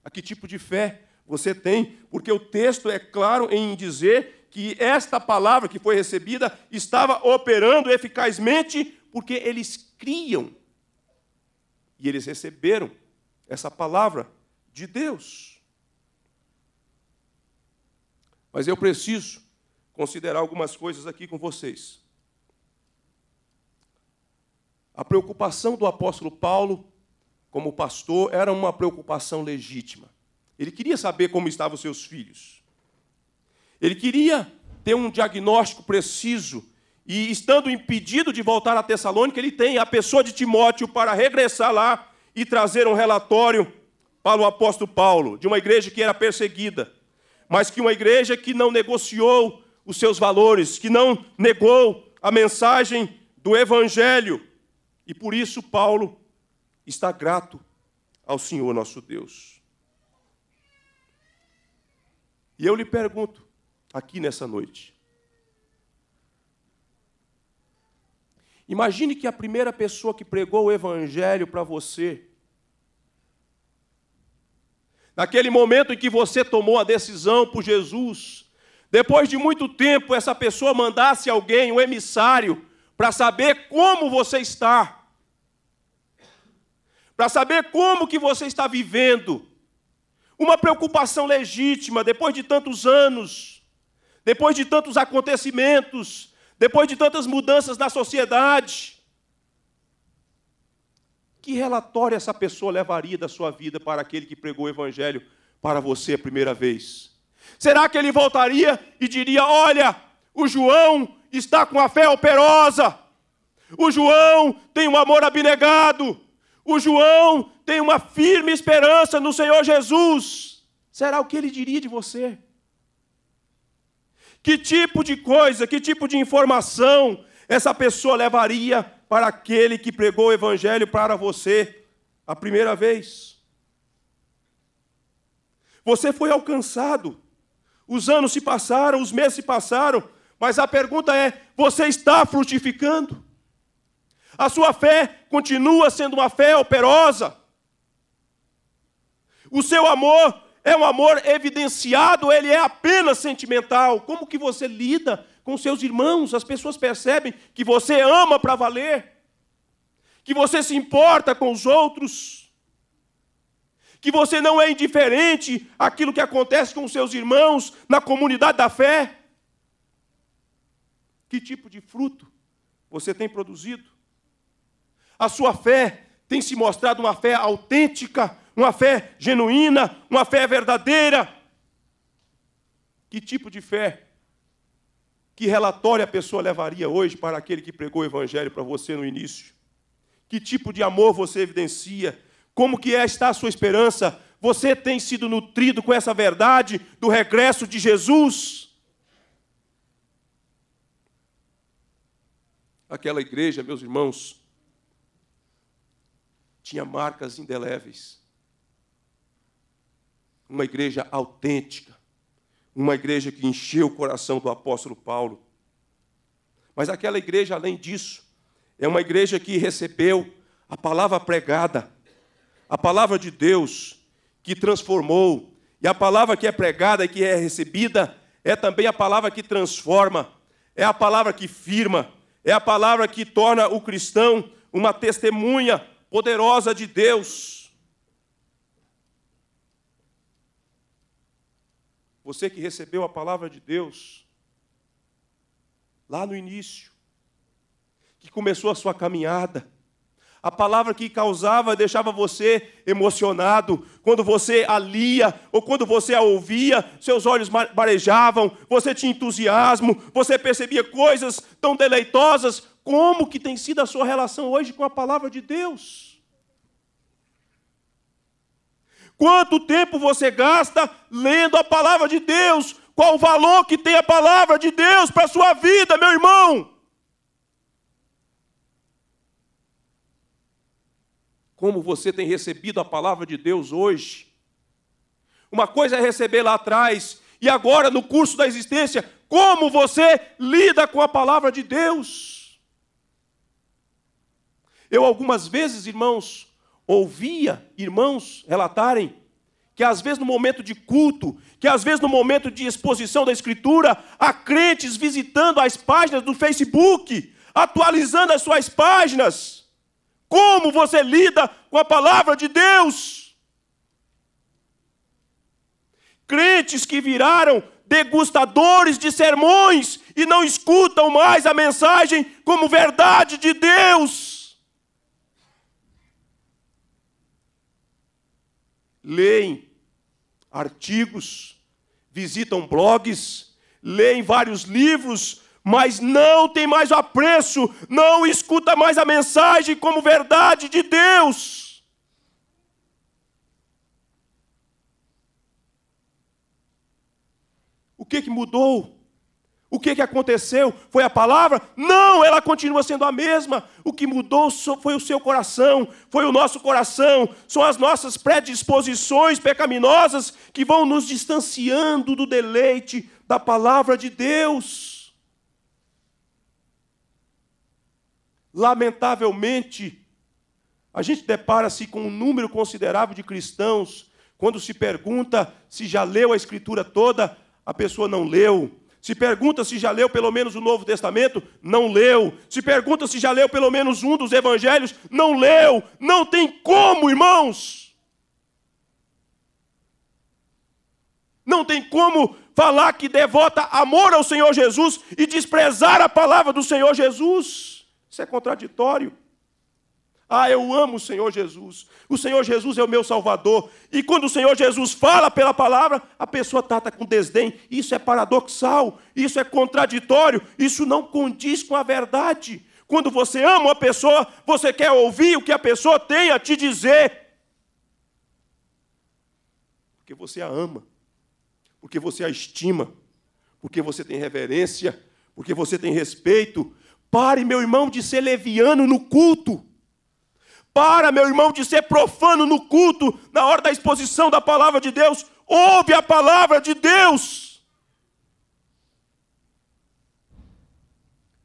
A que tipo de fé você tem? Porque o texto é claro em dizer que esta palavra que foi recebida estava operando eficazmente porque eles criam e eles receberam essa palavra de Deus. Mas eu preciso considerar algumas coisas aqui com vocês. A preocupação do apóstolo Paulo, como pastor, era uma preocupação legítima. Ele queria saber como estavam seus filhos. Ele queria ter um diagnóstico preciso. E estando impedido de voltar a Tessalônica, ele tem a pessoa de Timóteo para regressar lá e trazer um relatório para o apóstolo Paulo, de uma igreja que era perseguida, mas que uma igreja que não negociou os seus valores, que não negou a mensagem do Evangelho. E por isso Paulo está grato ao Senhor nosso Deus. E eu lhe pergunto, aqui nessa noite, imagine que a primeira pessoa que pregou o Evangelho para você, naquele momento em que você tomou a decisão por Jesus, depois de muito tempo, essa pessoa mandasse alguém, um emissário, para saber como você está. Para saber como que você está vivendo. Uma preocupação legítima, depois de tantos anos, depois de tantos acontecimentos, depois de tantas mudanças na sociedade. Que relatório essa pessoa levaria da sua vida para aquele que pregou o Evangelho para você a primeira vez? Será que ele voltaria e diria: Olha, o João está com a fé operosa, o João tem um amor abnegado, o João tem uma firme esperança no Senhor Jesus? Será o que ele diria de você? Que tipo de coisa, que tipo de informação essa pessoa levaria para aquele que pregou o Evangelho para você a primeira vez? Você foi alcançado os anos se passaram, os meses se passaram, mas a pergunta é: você está frutificando? A sua fé continua sendo uma fé operosa? O seu amor é um amor evidenciado, ele é apenas sentimental. Como que você lida com seus irmãos? As pessoas percebem que você ama para valer, que você se importa com os outros que você não é indiferente àquilo que acontece com seus irmãos na comunidade da fé? Que tipo de fruto você tem produzido? A sua fé tem se mostrado uma fé autêntica, uma fé genuína, uma fé verdadeira? Que tipo de fé? Que relatório a pessoa levaria hoje para aquele que pregou o evangelho para você no início? Que tipo de amor você evidencia? como que é está a sua esperança? Você tem sido nutrido com essa verdade do regresso de Jesus? Aquela igreja, meus irmãos, tinha marcas indeléveis. Uma igreja autêntica, uma igreja que encheu o coração do apóstolo Paulo. Mas aquela igreja, além disso, é uma igreja que recebeu a palavra pregada a palavra de Deus que transformou, e a palavra que é pregada e que é recebida é também a palavra que transforma, é a palavra que firma, é a palavra que torna o cristão uma testemunha poderosa de Deus. Você que recebeu a palavra de Deus lá no início, que começou a sua caminhada, a palavra que causava, deixava você emocionado. Quando você a lia ou quando você a ouvia, seus olhos marejavam, você tinha entusiasmo, você percebia coisas tão deleitosas. Como que tem sido a sua relação hoje com a palavra de Deus? Quanto tempo você gasta lendo a palavra de Deus? Qual o valor que tem a palavra de Deus para a sua vida, meu irmão? como você tem recebido a palavra de Deus hoje. Uma coisa é receber lá atrás, e agora, no curso da existência, como você lida com a palavra de Deus. Eu, algumas vezes, irmãos, ouvia irmãos relatarem que, às vezes, no momento de culto, que, às vezes, no momento de exposição da Escritura, há crentes visitando as páginas do Facebook, atualizando as suas páginas como você lida com a palavra de Deus? Crentes que viraram degustadores de sermões e não escutam mais a mensagem como verdade de Deus. Leem artigos, visitam blogs, leem vários livros mas não tem mais apreço, não escuta mais a mensagem como verdade de Deus. O que, que mudou? O que, que aconteceu? Foi a palavra? Não, ela continua sendo a mesma. O que mudou foi o seu coração, foi o nosso coração, são as nossas predisposições pecaminosas que vão nos distanciando do deleite da palavra de Deus. Lamentavelmente, a gente depara-se com um número considerável de cristãos. Quando se pergunta se já leu a Escritura toda, a pessoa não leu. Se pergunta se já leu pelo menos o Novo Testamento, não leu. Se pergunta se já leu pelo menos um dos Evangelhos, não leu. Não tem como, irmãos. Não tem como falar que devota amor ao Senhor Jesus e desprezar a palavra do Senhor Jesus. Isso é contraditório. Ah, eu amo o Senhor Jesus. O Senhor Jesus é o meu Salvador. E quando o Senhor Jesus fala pela palavra, a pessoa trata com desdém. Isso é paradoxal, isso é contraditório, isso não condiz com a verdade. Quando você ama uma pessoa, você quer ouvir o que a pessoa tem a te dizer. Porque você a ama, porque você a estima, porque você tem reverência, porque você tem respeito, Pare, meu irmão, de ser leviano no culto. Para, meu irmão, de ser profano no culto, na hora da exposição da palavra de Deus. Ouve a palavra de Deus.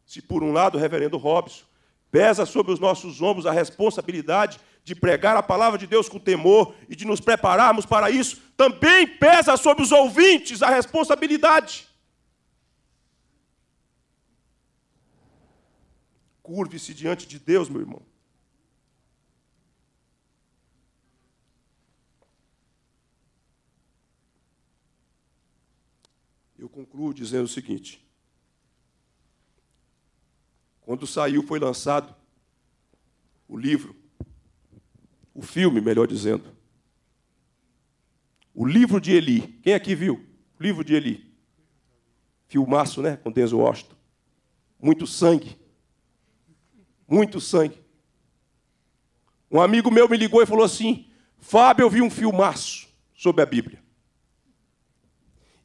Se por um lado, o reverendo Robson pesa sobre os nossos ombros a responsabilidade de pregar a palavra de Deus com temor e de nos prepararmos para isso, também pesa sobre os ouvintes a responsabilidade Curve-se diante de Deus, meu irmão. Eu concluo dizendo o seguinte: quando saiu, foi lançado o livro, o filme, melhor dizendo, o livro de Eli. Quem aqui viu? O livro de Eli. Filmaço, né? Com Denzel Washington. Muito sangue, muito sangue. Um amigo meu me ligou e falou assim: Fábio, eu vi um filmaço sobre a Bíblia.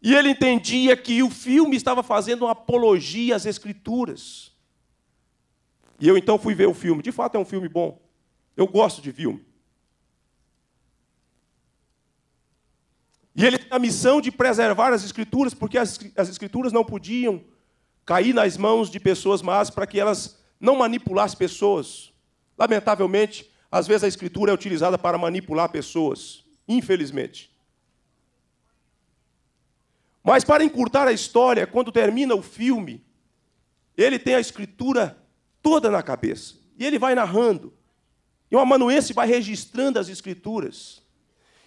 E ele entendia que o filme estava fazendo uma apologia às Escrituras. E eu então fui ver o filme. De fato, é um filme bom. Eu gosto de filme. E ele tem a missão de preservar as Escrituras, porque as, as Escrituras não podiam cair nas mãos de pessoas más para que elas não manipular as pessoas. Lamentavelmente, às vezes a escritura é utilizada para manipular pessoas, infelizmente. Mas para encurtar a história, quando termina o filme, ele tem a escritura toda na cabeça. E ele vai narrando. E o amanuense vai registrando as escrituras.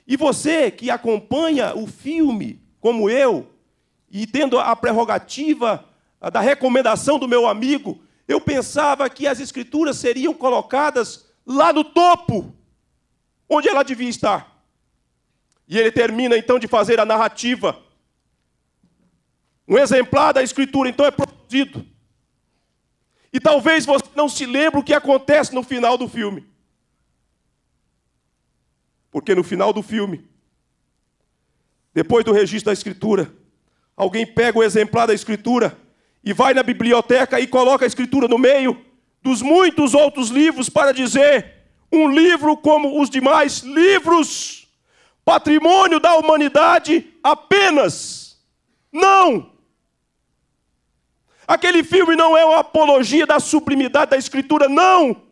E você que acompanha o filme, como eu, e tendo a prerrogativa ah, da recomendação do meu amigo, eu pensava que as escrituras seriam colocadas lá no topo, onde ela devia estar. E ele termina então de fazer a narrativa. Um exemplar da escritura então é produzido. E talvez você não se lembre o que acontece no final do filme. Porque no final do filme, depois do registro da escritura, alguém pega o exemplar da escritura e vai na biblioteca e coloca a escritura no meio dos muitos outros livros para dizer: um livro como os demais livros, patrimônio da humanidade apenas. Não! Aquele filme não é uma apologia da sublimidade da escritura, não!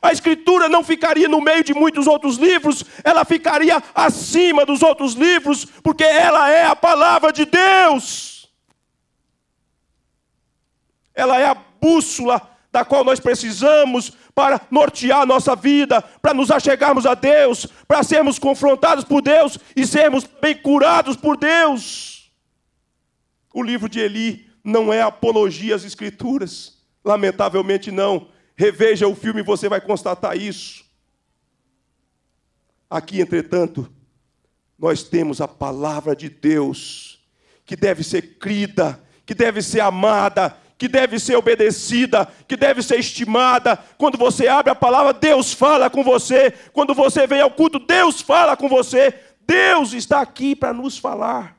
A escritura não ficaria no meio de muitos outros livros, ela ficaria acima dos outros livros, porque ela é a palavra de Deus ela é a bússola da qual nós precisamos para nortear a nossa vida, para nos achegarmos a Deus, para sermos confrontados por Deus e sermos bem curados por Deus. O livro de Eli não é apologia às Escrituras, lamentavelmente não. Reveja o filme e você vai constatar isso. Aqui, entretanto, nós temos a palavra de Deus, que deve ser crida, que deve ser amada, que deve ser obedecida, que deve ser estimada. Quando você abre a palavra, Deus fala com você. Quando você vem ao culto, Deus fala com você. Deus está aqui para nos falar.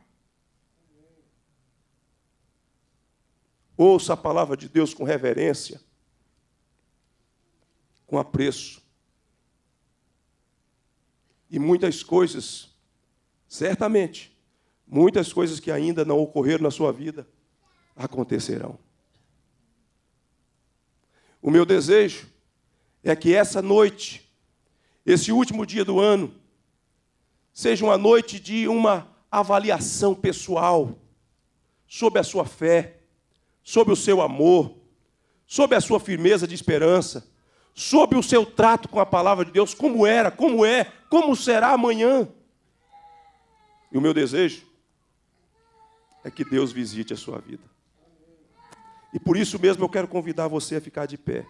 Ouça a palavra de Deus com reverência, com apreço. E muitas coisas, certamente, muitas coisas que ainda não ocorreram na sua vida acontecerão. O meu desejo é que essa noite, esse último dia do ano, seja uma noite de uma avaliação pessoal sobre a sua fé, sobre o seu amor, sobre a sua firmeza de esperança, sobre o seu trato com a palavra de Deus, como era, como é, como será amanhã. E o meu desejo é que Deus visite a sua vida. E por isso mesmo eu quero convidar você a ficar de pé.